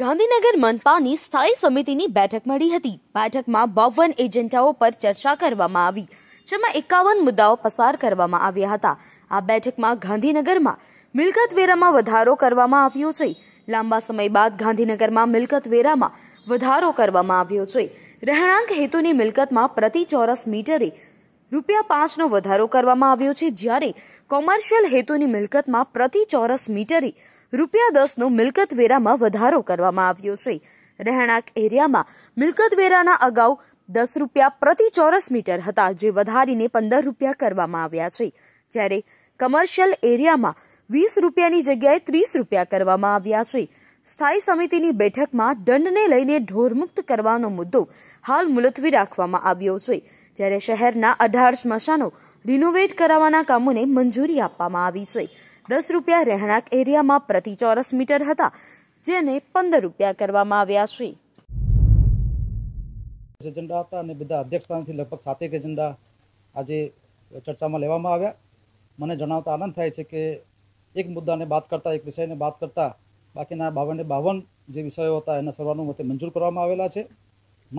ગાંધીનગર મનપાની સ્થાયી સમિતિની બેઠક મળી હતી બેઠકમાં બાવન એજન્ડાઓ પર ચર્ચા કરવામાં આવી જેમાં એકાવન મુદ્દાઓ પસાર કરવામાં આવ્યા હતા આ બેઠકમાં ગાંધીનગરમાં મિલકત વેરામાં વધારો કરવામાં આવ્યો છે લાંબા સમય બાદ ગાંધીનગરમાં મિલકત વેરામાં વધારો કરવામાં આવ્યો છે રહેણાંક હેતુની મિલકતમાં પ્રતિ ચોરસ મીટરે રૂપિયા પાંચનો વધારો કરવામાં આવ્યો છે જ્યારે કોમર્શિયલ હેતુની મિલકતમાં પ્રતિ ચોરસ મીટરે રૂપિયા દસનો મિલકત વેરામાં વધારો કરવામાં આવ્યો છે રહેણાંક એરિયામાં મિલકત વેરાના અગાઉ દસ રૂપિયા પ્રતિ ચોરસ મીટર હતા જે વધારીને પંદર રૂપિયા કરવામાં આવ્યા છે જ્યારે કમર્શિયલ એરિયામાં વીસ રૂપિયાની જગ્યાએ ત્રીસ રૂપિયા કરવામાં આવ્યા છે સ્થાયી સમિતિની બેઠકમાં દંડને લઈને ઢોરમુક્ત કરવાનો મુદ્દો હાલ મુલતવી રાખવામાં આવ્યો છે જ્યારે શહેરના અઢાર સ્મશાનો રિનોવેટ કરાવવાના કામોને મંજૂરી આપવામાં આવી છે દસ રૂપિયા રહેણાંક એરિયામાં પ્રતિ ચોરસ મીટર હતા જેને પંદર રૂપિયા કરવામાં આવ્યા છે એજન્ડા હતા અને બધા અધ્યક્ષ સ્થાનથી લગભગ સાતેક એજન્ડા આજે ચર્ચામાં લેવામાં આવ્યા મને જણાવતા આનંદ થાય છે કે એક મુદ્દાને બાદ કરતાં એક વિષયને બાદ કરતાં બાકીના બાવન બાવન જે વિષયો હતા એના સર્વાનુમતે મંજૂર કરવામાં આવેલા છે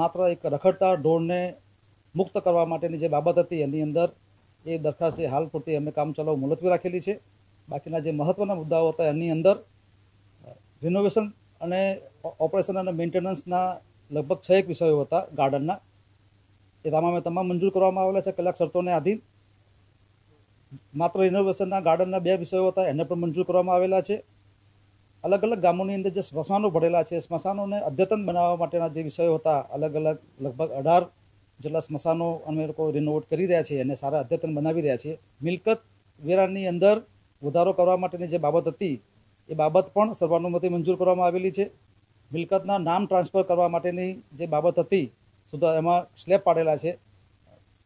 માત્ર એક રખડતા ઢોરને મુક્ત કરવા માટેની જે બાબત હતી એની અંદર એ દરખાસ્ત હાલ પૂરતી અમે કામ ચલાવ મુલતવી રાખેલી છે બાકીના જે મહત્ત્વના મુદ્દાઓ હતા એની અંદર રિનોવેશન અને ઓપરેશન અને મેન્ટેનન્સના લગભગ છ એક વિષયો હતા ગાર્ડનના એ તમામે તમામ મંજૂર કરવામાં આવેલા છે કલાક શરતોને આધીન માત્ર રિનોવેશનના ગાર્ડનના બે વિષયો હતા એને પણ મંજૂર કરવામાં આવેલા છે અલગ અલગ ગામોની અંદર જે સ્મશાનો ભરેલા છે સ્મશાનોને અદ્યતન બનાવવા માટેના જે વિષયો હતા અલગ અલગ લગભગ અઢાર જેટલા સ્મશાનો અમે લોકો રિનોવેટ કરી રહ્યા છીએ અને સારા અદ્યતન બનાવી રહ્યા છીએ મિલકત વેરાની અંદર વધારો કરવા માટેની જે બાબત હતી એ બાબત પણ સર્વાનુમતિ મંજૂર કરવામાં આવેલી છે મિલકતના નામ ટ્રાન્સફર કરવા માટેની જે બાબત હતી સુધા એમાં સ્લેબ પાડેલા છે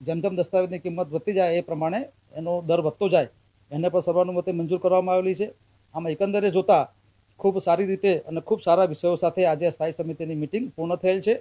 જેમ જેમ દસ્તાવેજની કિંમત વધતી જાય એ પ્રમાણે એનો દર વધતો જાય એને પણ સર્વાનુમતિ મંજૂર કરવામાં આવેલી છે આમ એકંદરે જોતાં ખૂબ સારી રીતે અને ખૂબ સારા વિષયો સાથે આજે સ્થાયી સમિતિની મિટિંગ પૂર્ણ થયેલ છે